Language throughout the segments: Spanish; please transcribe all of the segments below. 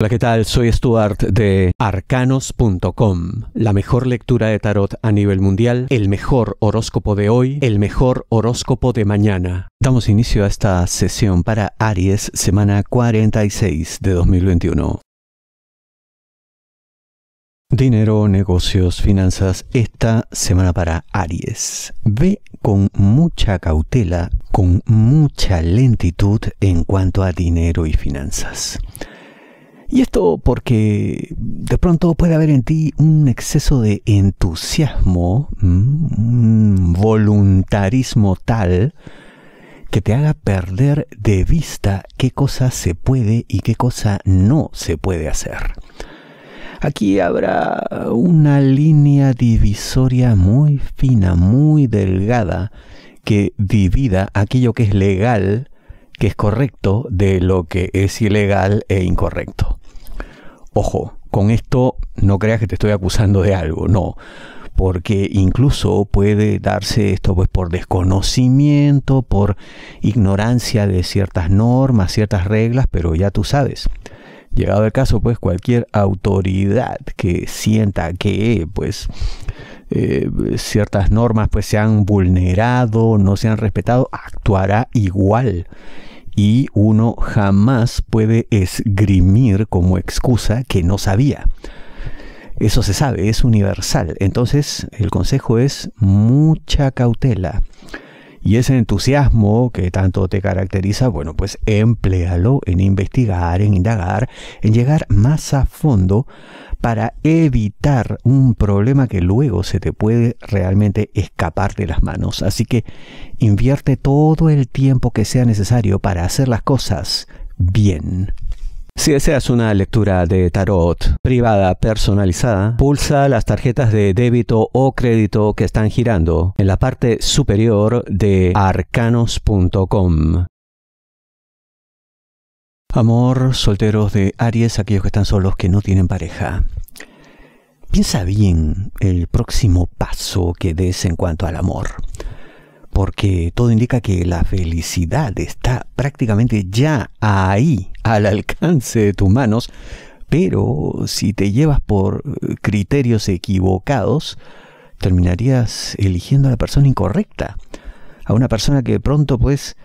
Hola, ¿qué tal? Soy Stuart de arcanos.com, la mejor lectura de tarot a nivel mundial, el mejor horóscopo de hoy, el mejor horóscopo de mañana. Damos inicio a esta sesión para Aries, semana 46 de 2021. Dinero, negocios, finanzas, esta semana para Aries. Ve con mucha cautela, con mucha lentitud en cuanto a dinero y finanzas. Y esto porque de pronto puede haber en ti un exceso de entusiasmo, un mm, mm, voluntarismo tal, que te haga perder de vista qué cosa se puede y qué cosa no se puede hacer. Aquí habrá una línea divisoria muy fina, muy delgada, que divida aquello que es legal, que es correcto, de lo que es ilegal e incorrecto. Ojo, con esto no creas que te estoy acusando de algo, no porque incluso puede darse esto pues por desconocimiento, por ignorancia de ciertas normas, ciertas reglas, pero ya tú sabes. Llegado el caso, pues cualquier autoridad que sienta que pues eh, ciertas normas pues se han vulnerado, no se han respetado, actuará igual y uno jamás puede esgrimir como excusa que no sabía. Eso se sabe, es universal. Entonces el consejo es mucha cautela. Y ese entusiasmo que tanto te caracteriza, bueno, pues emplealo en investigar, en indagar, en llegar más a fondo para evitar un problema que luego se te puede realmente escapar de las manos. Así que invierte todo el tiempo que sea necesario para hacer las cosas bien. Si deseas una lectura de tarot privada personalizada, pulsa las tarjetas de débito o crédito que están girando en la parte superior de arcanos.com. Amor, solteros de Aries, aquellos que están solos que no tienen pareja. Piensa bien el próximo paso que des en cuanto al amor, porque todo indica que la felicidad está prácticamente ya ahí al alcance de tus manos, pero si te llevas por criterios equivocados, terminarías eligiendo a la persona incorrecta, a una persona que de pronto pues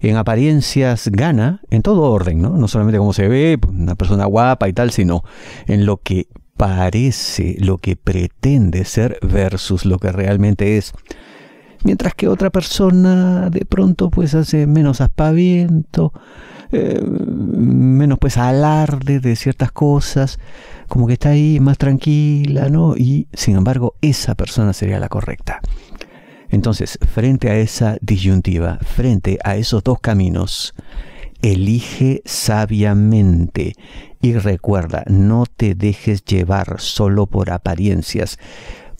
en apariencias gana en todo orden, ¿no? No solamente como se ve, una persona guapa y tal, sino en lo que parece, lo que pretende ser versus lo que realmente es mientras que otra persona de pronto pues hace menos aspaviento, eh, menos pues alarde de ciertas cosas, como que está ahí más tranquila, ¿no? Y sin embargo esa persona sería la correcta. Entonces, frente a esa disyuntiva, frente a esos dos caminos, elige sabiamente y recuerda, no te dejes llevar solo por apariencias,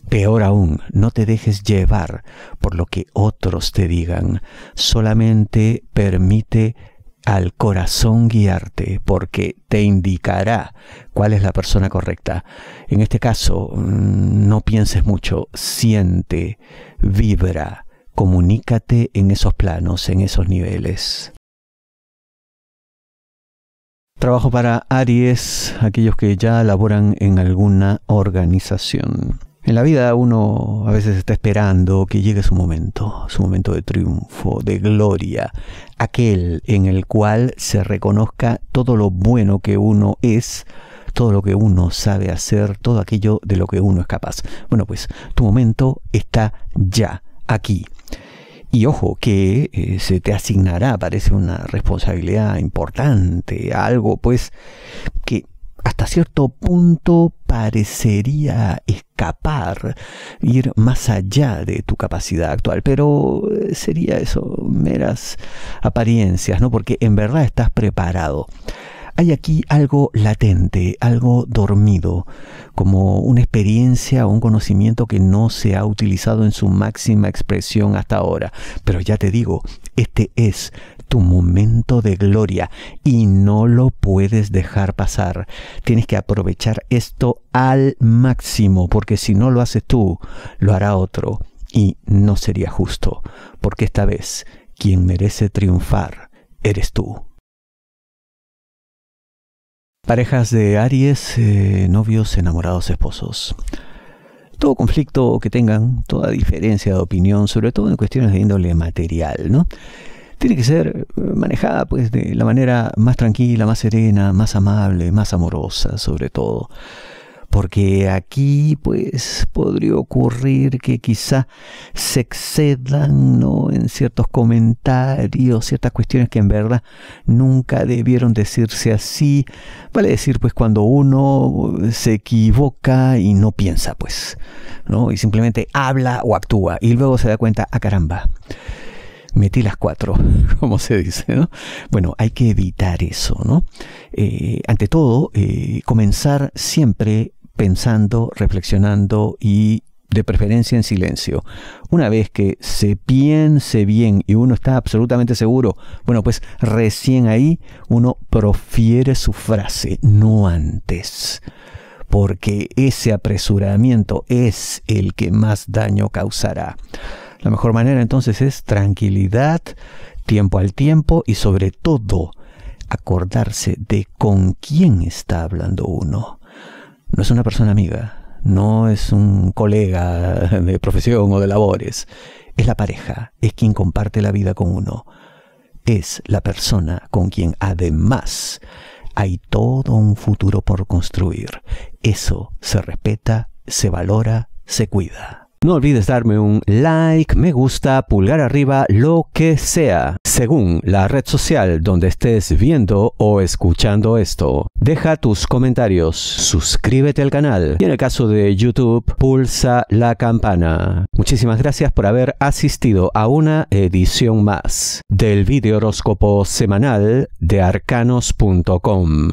Peor aún, no te dejes llevar por lo que otros te digan, solamente permite al corazón guiarte porque te indicará cuál es la persona correcta. En este caso, mm, no pienses mucho, siente, vibra, comunícate en esos planos, en esos niveles. Trabajo para Aries, aquellos que ya laboran en alguna organización. En la vida uno a veces está esperando que llegue su momento, su momento de triunfo, de gloria, aquel en el cual se reconozca todo lo bueno que uno es, todo lo que uno sabe hacer, todo aquello de lo que uno es capaz. Bueno, pues tu momento está ya, aquí. Y ojo, que eh, se te asignará, parece una responsabilidad importante, algo pues que hasta cierto punto parecería escapar, ir más allá de tu capacidad actual, pero eh, sería eso, meras apariencias, ¿no? Porque en verdad estás preparado. Hay aquí algo latente, algo dormido, como una experiencia o un conocimiento que no se ha utilizado en su máxima expresión hasta ahora. Pero ya te digo, este es tu momento de gloria y no lo puedes dejar pasar. Tienes que aprovechar esto al máximo, porque si no lo haces tú, lo hará otro y no sería justo, porque esta vez quien merece triunfar eres tú. Parejas de Aries, eh, novios, enamorados, esposos. Todo conflicto que tengan, toda diferencia de opinión, sobre todo en cuestiones de índole material, ¿no? Tiene que ser eh, manejada pues de la manera más tranquila, más serena, más amable, más amorosa, sobre todo porque aquí pues podría ocurrir que quizá se excedan ¿no? en ciertos comentarios, ciertas cuestiones que en verdad nunca debieron decirse así, vale decir pues cuando uno se equivoca y no piensa pues, ¿no? y simplemente habla o actúa y luego se da cuenta, ah caramba, metí las cuatro, como se dice, ¿no? Bueno, hay que evitar eso, ¿no? Eh, ante todo, eh, comenzar siempre pensando, reflexionando y de preferencia en silencio. Una vez que se piense bien y uno está absolutamente seguro, bueno, pues recién ahí uno profiere su frase, no antes, porque ese apresuramiento es el que más daño causará. La mejor manera entonces es tranquilidad, tiempo al tiempo y sobre todo acordarse de con quién está hablando uno no es una persona amiga, no es un colega de profesión o de labores, es la pareja, es quien comparte la vida con uno, es la persona con quien además hay todo un futuro por construir. Eso se respeta, se valora, se cuida. No olvides darme un like, me gusta, pulgar arriba, lo que sea, según la red social donde estés viendo o escuchando esto. Deja tus comentarios, suscríbete al canal y en el caso de YouTube, pulsa la campana. Muchísimas gracias por haber asistido a una edición más del video horóscopo semanal de arcanos.com.